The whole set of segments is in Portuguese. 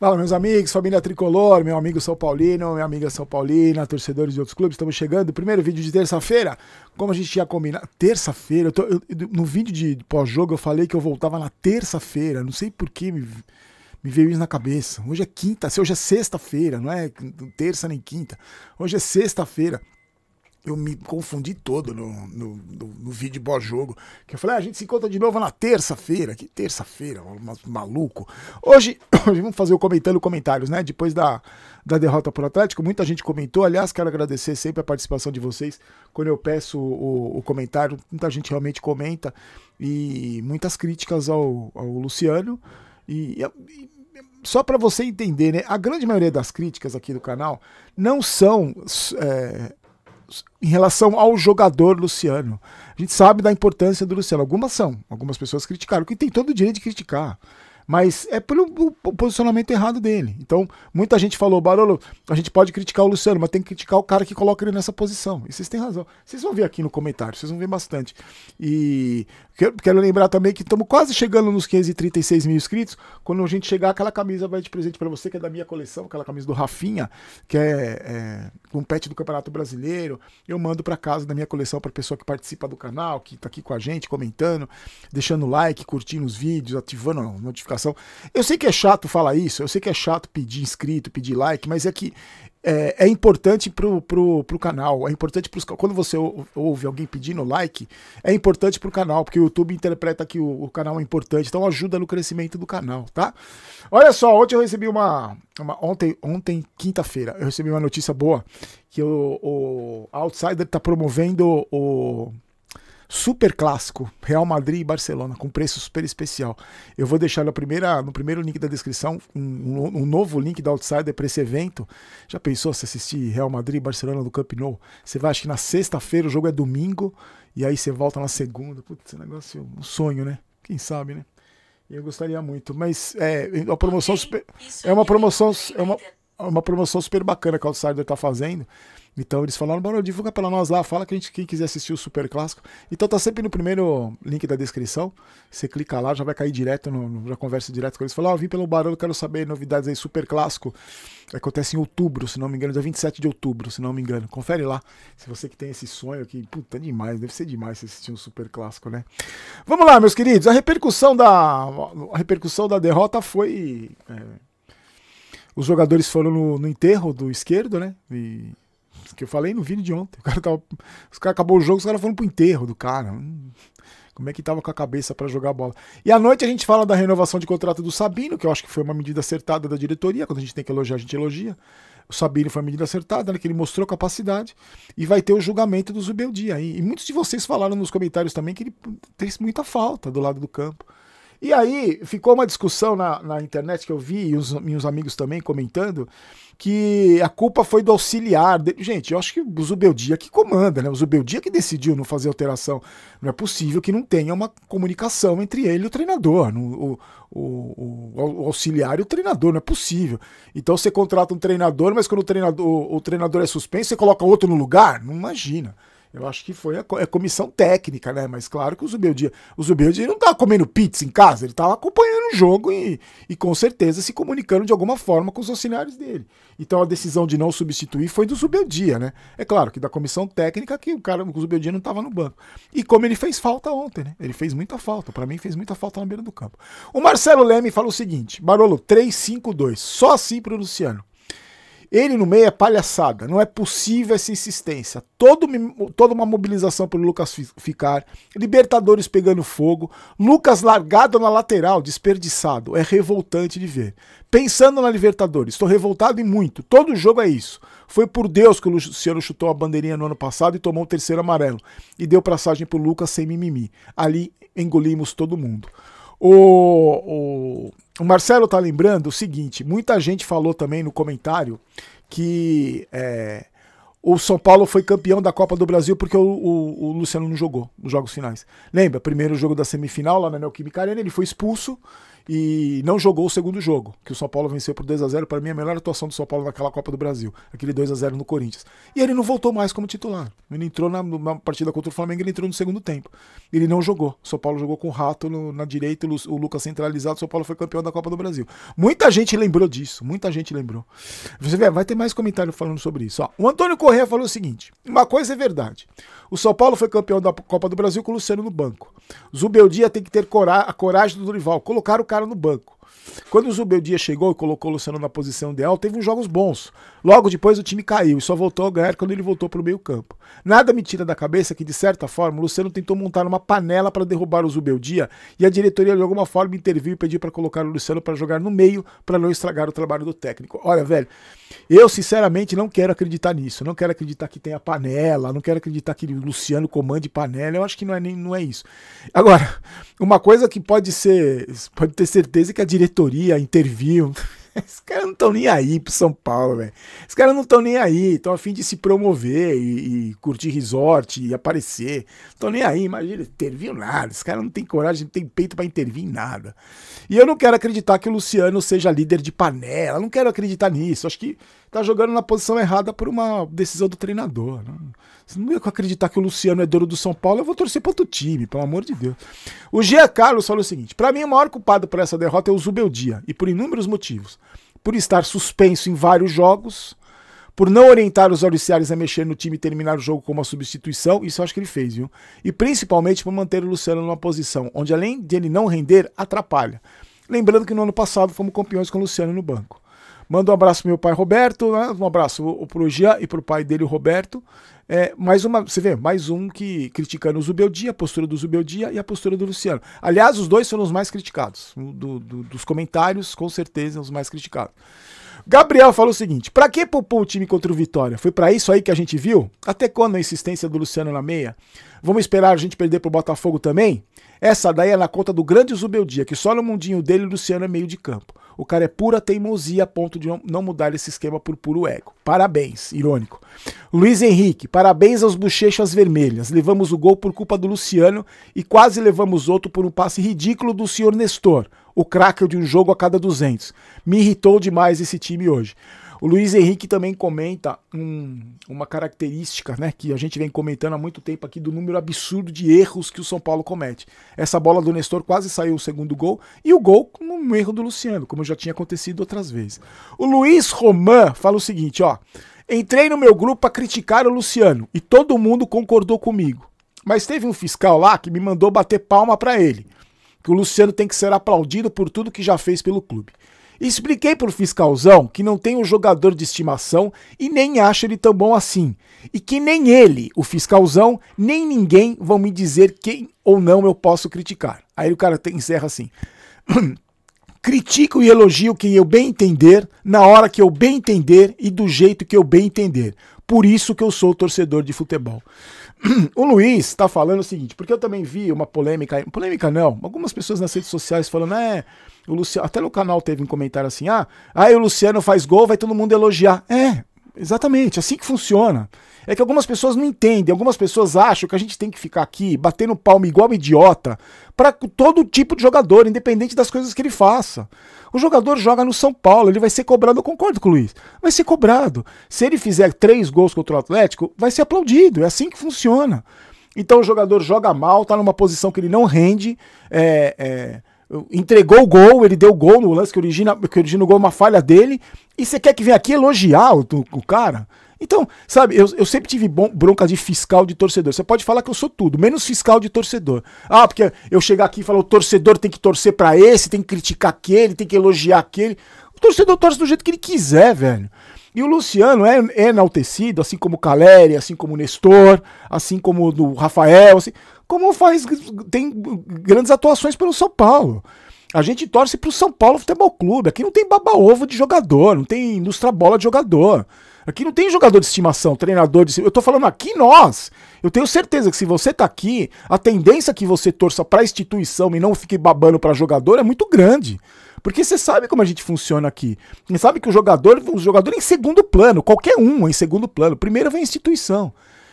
Fala, meus amigos, família tricolor, meu amigo São Paulino, minha amiga São Paulina, torcedores de outros clubes, estamos chegando. Primeiro vídeo de terça-feira, como a gente tinha combinado. Terça-feira, no vídeo de pós-jogo eu falei que eu voltava na terça-feira, não sei por que me, me, veio isso na cabeça. Hoje é quinta, hoje é sexta-feira, não é terça nem quinta. Hoje é sexta-feira eu me confundi todo no, no, no, no vídeo pós-jogo. Que eu falei, ah, a gente se encontra de novo na terça-feira. Que terça-feira, maluco. Hoje, hoje vamos fazer o comentando comentários, né? Depois da, da derrota pro Atlético, muita gente comentou. Aliás, quero agradecer sempre a participação de vocês. Quando eu peço o, o comentário, muita gente realmente comenta. E muitas críticas ao, ao Luciano. e, e só para você entender, né? A grande maioria das críticas aqui do canal não são é, em relação ao jogador Luciano. A gente sabe da importância do Luciano. Algumas são, algumas pessoas criticaram, que tem todo o direito de criticar mas é pelo posicionamento errado dele. Então, muita gente falou, Barolo, a gente pode criticar o Luciano, mas tem que criticar o cara que coloca ele nessa posição. E vocês têm razão. Vocês vão ver aqui no comentário, vocês vão ver bastante. E quero lembrar também que estamos quase chegando nos 536 mil inscritos. Quando a gente chegar, aquela camisa vai de presente para você, que é da minha coleção, aquela camisa do Rafinha, que é, é um pet do Campeonato Brasileiro. Eu mando para casa da minha coleção para pessoa que participa do canal, que está aqui com a gente, comentando, deixando like, curtindo os vídeos, ativando a notificação coração. Eu sei que é chato falar isso, eu sei que é chato pedir inscrito, pedir like, mas é que é, é importante pro, pro, pro canal, é importante pros, quando você ouve alguém pedindo like, é importante pro canal, porque o YouTube interpreta que o, o canal é importante, então ajuda no crescimento do canal, tá? Olha só, ontem eu recebi uma, uma ontem, ontem quinta-feira, eu recebi uma notícia boa, que o, o Outsider tá promovendo o super clássico, Real Madrid e Barcelona, com preço super especial. Eu vou deixar na primeira, no primeiro link da descrição um, um novo link da Outsider para esse evento. Já pensou se assistir Real Madrid e Barcelona do Camp Nou? Você vai, acho que na sexta-feira, o jogo é domingo, e aí você volta na segunda. Putz, esse negócio é um sonho, né? Quem sabe, né? Eu gostaria muito, mas é, a promoção super, é uma promoção é uma é uma promoção super bacana que o Outsider tá fazendo. Então eles falaram, bora, divulga para nós lá, fala que a gente, quem quiser assistir o Super Clássico. Então tá sempre no primeiro link da descrição. Você clica lá, já vai cair direto, no, no já conversa direto com eles. falou oh, vim pelo Barulho, quero saber novidades aí, Super Clássico. Acontece em outubro, se não me engano, dia 27 de outubro, se não me engano. Confere lá, se você que tem esse sonho aqui. Puta, é demais, deve ser demais assistir um Super Clássico, né? Vamos lá, meus queridos, a repercussão da, a repercussão da derrota foi... É os jogadores foram no, no enterro do esquerdo, né? E, que eu falei no vídeo de ontem. O cara tava, os caras acabou o jogo, os caras foram pro enterro do cara. Hum, como é que tava com a cabeça para jogar bola? E à noite a gente fala da renovação de contrato do Sabino, que eu acho que foi uma medida acertada da diretoria. Quando a gente tem que elogiar, a gente elogia. O Sabino foi uma medida acertada, né, que ele mostrou capacidade. E vai ter o julgamento do Zubeldia aí. E muitos de vocês falaram nos comentários também que ele hum, fez muita falta do lado do campo. E aí ficou uma discussão na, na internet que eu vi, e os meus amigos também comentando, que a culpa foi do auxiliar. De... Gente, eu acho que o Zubeldia que comanda, né? O Zubeldia que decidiu não fazer alteração. Não é possível que não tenha uma comunicação entre ele e o treinador, o, o, o, o auxiliar e o treinador, não é possível. Então você contrata um treinador, mas quando o treinador, o, o treinador é suspenso, você coloca outro no lugar? Não imagina. Eu acho que foi a, a é comissão técnica, né? Mas claro que o Zubeldia, o Zubeldia não estava tá comendo pizza em casa, ele estava tá acompanhando o jogo e, e com certeza se comunicando de alguma forma com os auxiliares dele. Então a decisão de não substituir foi do Zubeldia, né? É claro que da comissão técnica que o cara, o Zubeldia não estava no banco. E como ele fez falta ontem, né? Ele fez muita falta, para mim fez muita falta na beira do campo. O Marcelo Leme fala o seguinte: Barolo 3-5-2, só assim pro Luciano. Ele no meio é palhaçada, não é possível essa insistência. Todo, toda uma mobilização pelo Lucas ficar, Libertadores pegando fogo, Lucas largado na lateral, desperdiçado. É revoltante de ver. Pensando na Libertadores, estou revoltado e muito. Todo jogo é isso. Foi por Deus que o Luciano chutou a bandeirinha no ano passado e tomou o terceiro amarelo. E deu passagem para o Lucas sem mimimi. Ali engolimos todo mundo. O, o, o Marcelo está lembrando o seguinte: muita gente falou também no comentário que é, o São Paulo foi campeão da Copa do Brasil porque o, o, o, Luciano não jogou nos jogos finais. Lembra? Primeiro jogo da semifinal lá na Neoquímica Arena, ele foi expulso e não jogou o segundo jogo, que o São Paulo venceu por 2 a 0 Para mim, a melhor atuação do São Paulo naquela Copa do Brasil, aquele 2 a 0 no Corinthians. E ele não voltou mais como titular. Ele entrou na, na partida contra o Flamengo, ele entrou no segundo tempo. Ele não jogou. O São Paulo jogou com o Rato no, na direita, o, o Lucas centralizado. O São Paulo foi campeão da Copa do Brasil. Muita gente lembrou disso, muita gente lembrou. Você vê, vai ter mais comentário falando sobre isso. Ó, o Antônio Correia Correia falou o seguinte: uma coisa é verdade. O São Paulo foi campeão da Copa do Brasil com o Luciano no banco. Zubeldia tem que ter cora a coragem do Dorival, colocar o cara no banco. Quando o Zubeldia chegou e colocou o Luciano na posição ideal, teve uns jogos bons. Logo depois o time caiu e só voltou a ganhar quando ele voltou para o meio campo. Nada me tira da cabeça que, de certa forma, o Luciano tentou montar uma panela para derrubar o Zubeldia e a diretoria de alguma forma interviu e pediu para colocar o Luciano para jogar no meio para não estragar o trabalho do técnico. Olha, velho, eu sinceramente não quero acreditar nisso. Não quero acreditar que tenha panela, não quero acreditar que o Luciano comande panela. Eu acho que não é, nem, não é isso. Agora, uma coisa que pode ser, pode ter certeza é que a diretoria diretoria interviu. Esses caras não estão nem aí pro São Paulo, velho. Esses caras não estão nem aí, estão a fim de se promover e, e curtir resort e aparecer. Estão nem aí, imagina, interviu nada. Esses caras não tem coragem, não tem peito para intervir em nada. E eu não quero acreditar que o Luciano seja líder de panela, não quero acreditar nisso. Acho que tá jogando na posição errada por uma decisão do treinador. Né? Se não ia acreditar que o Luciano é dono do São Paulo, eu vou torcer para outro time, pelo amor de Deus. O Gia Carlos falou o seguinte: para mim, o maior culpado por essa derrota é o Zubeldia, e por inúmeros motivos. Por estar suspenso em vários jogos, por não orientar os oficiais a mexer no time e terminar o jogo com uma substituição, isso eu acho que ele fez, viu? E principalmente por manter o Luciano numa posição onde, além de ele não render, atrapalha. Lembrando que no ano passado fomos campeões com o Luciano no banco. Manda um abraço pro meu pai Roberto, né? um abraço pro Jean e pro pai dele, Roberto. É, mais uma, você vê, mais um que criticando o Zubeldia, a postura do Zubeldia e a postura do Luciano. Aliás, os dois foram os mais criticados. Do, do, dos comentários, com certeza, os mais criticados. Gabriel falou o seguinte: para que poupou o time contra o Vitória? Foi para isso aí que a gente viu? Até quando a insistência do Luciano na meia? Vamos esperar a gente perder pro Botafogo também? Essa daí é na conta do grande Zubeldia, que só no mundinho dele Luciano é meio de campo. O cara é pura teimosia a ponto de não mudar esse esquema por puro ego. Parabéns, irônico. Luiz Henrique, parabéns aos bochechas vermelhas. Levamos o gol por culpa do Luciano e quase levamos outro por um passe ridículo do senhor Nestor, o craque de um jogo a cada 200. Me irritou demais esse time hoje. O Luiz Henrique também comenta um, uma característica né, que a gente vem comentando há muito tempo aqui do número absurdo de erros que o São Paulo comete. Essa bola do Nestor quase saiu o segundo gol e o gol num erro do Luciano, como já tinha acontecido outras vezes. O Luiz Roman fala o seguinte, ó. Entrei no meu grupo para criticar o Luciano e todo mundo concordou comigo. Mas teve um fiscal lá que me mandou bater palma para ele. Que o Luciano tem que ser aplaudido por tudo que já fez pelo clube. Expliquei pro fiscalzão que não tem um jogador de estimação e nem acho ele tão bom assim. E que nem ele, o fiscalzão, nem ninguém vão me dizer quem ou não eu posso criticar. Aí o cara encerra assim. critico e elogio quem eu bem entender, na hora que eu bem entender e do jeito que eu bem entender. Por isso que eu sou torcedor de futebol. O Luiz está falando o seguinte, porque eu também vi uma polêmica, polêmica não, algumas pessoas nas redes sociais falando, é, o Luciano, até no canal teve um comentário assim, ah, aí o Luciano faz gol, vai todo mundo elogiar. É, Exatamente, assim que funciona. É que algumas pessoas não entendem, algumas pessoas acham que a gente tem que ficar aqui batendo palma igual um idiota para todo tipo de jogador, independente das coisas que ele faça. O jogador joga no São Paulo, ele vai ser cobrado, eu concordo com o Luiz, vai ser cobrado. Se ele fizer três gols contra o Atlético, vai ser aplaudido, é assim que funciona. Então o jogador joga mal, tá numa posição que ele não rende, é, é entregou o gol, ele deu o gol no lance que origina, que origina o gol, uma falha dele, e você quer que venha aqui elogiar o, o cara? Então, sabe, eu, eu sempre tive bom, bronca de fiscal de torcedor. Você pode falar que eu sou tudo, menos fiscal de torcedor. Ah, porque eu chegar aqui e falar o torcedor tem que torcer para esse, tem que criticar aquele, tem que elogiar aquele. O torcedor torce do jeito que ele quiser, velho. E o Luciano é, é enaltecido, assim como Caleri, assim como Nestor, assim como do Rafael, assim, como faz tem grandes atuações pelo São Paulo. A gente torce para o São Paulo Futebol Clube. Aqui não tem baba-ovo de jogador, não tem ilustra-bola de jogador. Aqui não tem jogador de estimação, treinador de Eu tô falando aqui nós. Eu tenho certeza que se você está aqui, a tendência que você torça para a instituição e não fique babando para jogador é muito grande. Porque você sabe como a gente funciona aqui. Você sabe que o jogador, o jogador em segundo plano, qualquer um em segundo plano. Primeiro vem a instituição.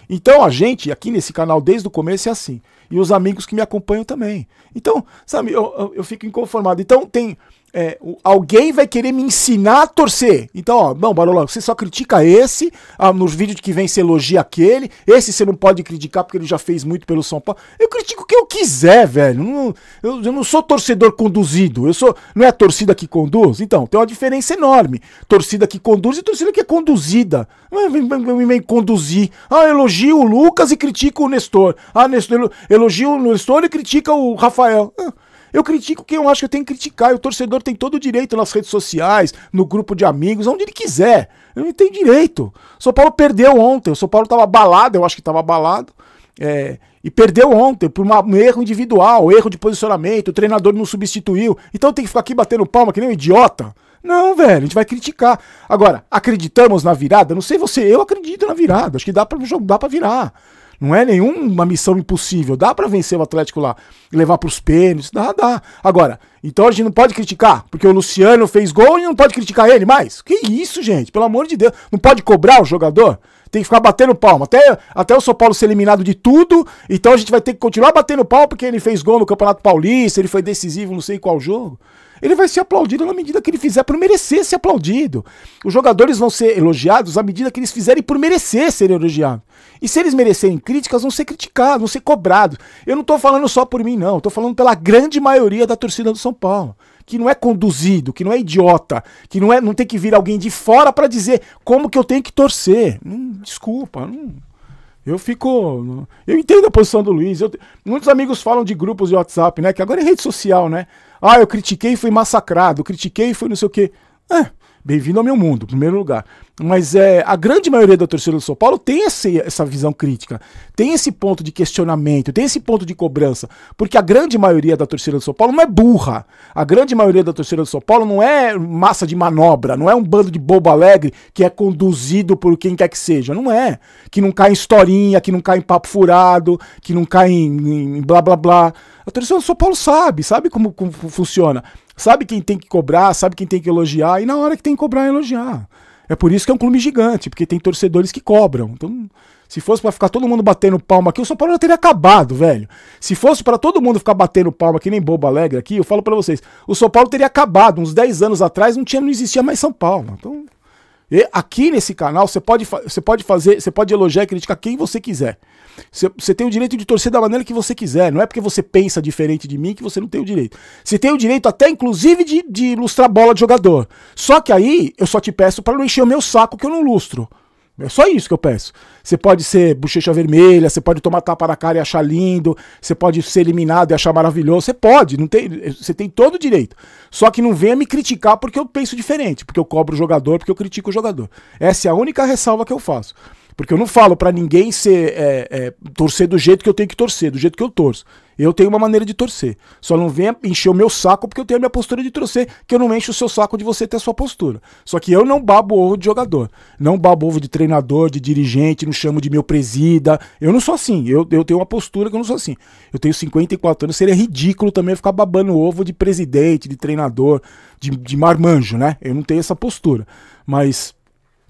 Então a gente, aqui nesse canal, desde o começo é assim. E os amigos que me acompanham também. Então, sabe, eu, eu, eu fico inconformado. Então tem é, alguém vai querer me ensinar a torcer. Então, ó, não, Barolo, você só critica esse, ah, nos vídeos que vem você elogia aquele, esse você não pode criticar porque ele já fez muito pelo São Paulo. Eu critico o que eu quiser, velho. Não, eu, eu, não sou torcedor conduzido. Eu sou. Não é a torcida que conduz? Então, tem uma diferença enorme. Torcida que conduz e torcida que é conduzida. É, me vem conduzir. Ah, elogio o Lucas e critico o Nestor. Ah, Nestor, elogio o Nestor e critica o Rafael. Ah, eu critico quem eu acho que eu tenho que criticar. E o torcedor tem todo o direito nas redes sociais, no grupo de amigos, onde ele quiser. Ele tem direito. O São Paulo perdeu ontem. O São Paulo estava abalado, eu acho que estava abalado. É, e perdeu ontem por uma, um erro individual, erro de posicionamento, o treinador não substituiu. Então tem que ficar aqui batendo palma que nem um idiota. Não, velho, a gente vai criticar. Agora, acreditamos na virada? Não sei você, eu acredito na virada. Acho que dá para dá virar. Não é nenhuma missão impossível. Dá para vencer o Atlético lá e levar para os pênaltis. Dá, dá. Agora, então a gente não pode criticar, porque o Luciano fez gol e não pode criticar ele mais. Que isso, gente? Pelo amor de Deus. Não pode cobrar o jogador? Tem que ficar batendo palma. Até, até o São Paulo ser eliminado de tudo, então a gente vai ter que continuar batendo palma porque ele fez gol no Campeonato Paulista, ele foi decisivo não sei qual jogo ele vai ser aplaudido na medida que ele fizer por merecer ser aplaudido. Os jogadores vão ser elogiados à medida que eles fizerem por merecer ser elogiados. E se eles merecerem críticas, vão ser criticados, vão ser cobrados. Eu não estou falando só por mim, não. Estou falando pela grande maioria da torcida do São Paulo que não é conduzido, que não é idiota, que não é, não tem que vir alguém de fora para dizer como que eu tenho que torcer. Hum, desculpa, eu fico, eu entendo a posição do Luiz. Eu, muitos amigos falam de grupos de WhatsApp, né? Que agora é rede social, né? Ah, eu critiquei e fui massacrado, critiquei e fui não sei o quê. É, bem-vindo ao meu mundo, em primeiro lugar. Mas é, a grande maioria da torcida do São Paulo tem essa visão crítica, tem esse ponto de questionamento, tem esse ponto de cobrança. Porque a grande maioria da torcida do São Paulo não é burra. A grande maioria da torcida do São Paulo não é massa de manobra, não é um bando de bobo alegre que é conduzido por quem quer que seja. Não é. Que não cai em historinha, que não cai em papo furado, que não cai em, em blá blá blá. A torcida do São Paulo sabe, sabe como, como funciona. Sabe quem tem que cobrar, sabe quem tem que elogiar, e na hora que tem que cobrar, elogiar. É por isso que é um clube gigante, porque tem torcedores que cobram. Então, se fosse para ficar todo mundo batendo palma aqui, o São Paulo já teria acabado, velho. Se fosse para todo mundo ficar batendo palma que nem bobo alegre aqui, eu falo para vocês, o São Paulo teria acabado. Uns 10 anos atrás não tinha, não existia mais São Paulo. Então, aqui nesse canal você pode, você pode fazer, você pode elogiar e criticar quem você quiser. Você tem o direito de torcer da maneira que você quiser. Não é porque você pensa diferente de mim que você não tem o direito. Você tem o direito até, inclusive, de, de ilustrar bola de jogador. Só que aí eu só te peço para não encher o meu saco que eu não lustro. É só isso que eu peço. Você pode ser bochecha vermelha, você pode tomar tapa na cara e achar lindo, você pode ser eliminado e achar maravilhoso. Você pode, não tem, você tem todo o direito. Só que não venha me criticar porque eu penso diferente, porque eu cobro o jogador, porque eu critico o jogador. Essa é a única ressalva que eu faço. Porque eu não falo para ninguém ser é, é, torcer do jeito que eu tenho que torcer, do jeito que eu torço. Eu tenho uma maneira de torcer. Só não venha encher o meu saco porque eu tenho a minha postura de torcer, que eu não encho o seu saco de você ter a sua postura. Só que eu não babo ovo de jogador. Não babo ovo de treinador, de dirigente, não chamo de meu presida. Eu não sou assim. Eu, eu tenho uma postura que eu não sou assim. Eu tenho 54 anos. Seria ridículo também ficar babando ovo de presidente, de treinador, de, de marmanjo, né? Eu não tenho essa postura. Mas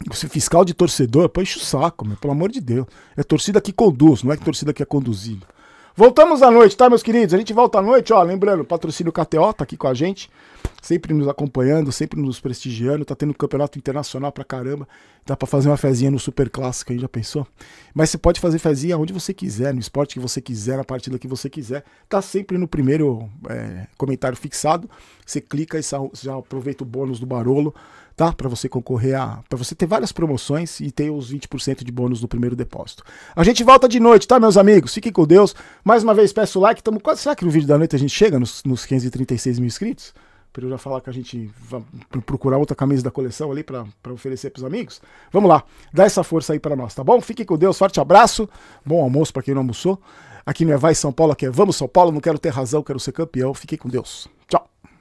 você fiscal de torcedor, pô, enche o saco, meu, pelo amor de Deus. É torcida que conduz, não é torcida que é conduzida. Voltamos à noite, tá, meus queridos? A gente volta à noite, ó. Lembrando, o patrocínio KTO tá aqui com a gente, sempre nos acompanhando, sempre nos prestigiando. Tá tendo campeonato internacional pra caramba. Dá pra fazer uma fezinha no Super Clássico aí, já pensou? Mas você pode fazer fezinha onde você quiser, no esporte que você quiser, na partida que você quiser. Tá sempre no primeiro é, comentário fixado. Você clica e já aproveita o bônus do Barolo tá? Para você concorrer a. para você ter várias promoções e ter os 20% de bônus no primeiro depósito. A gente volta de noite, tá, meus amigos? Fiquem com Deus. Mais uma vez peço o like. Tamo quase. Será que no vídeo da noite a gente chega nos, nos 536 mil inscritos? Para eu já falar que a gente vai procurar outra camisa da coleção ali para oferecer para os amigos. Vamos lá, dá essa força aí para nós, tá bom? Fiquem com Deus, forte abraço, bom almoço para quem não almoçou. Aqui não é Vai São Paulo, aqui é Vamos São Paulo. Não quero ter razão, quero ser campeão. Fiquem com Deus. Tchau.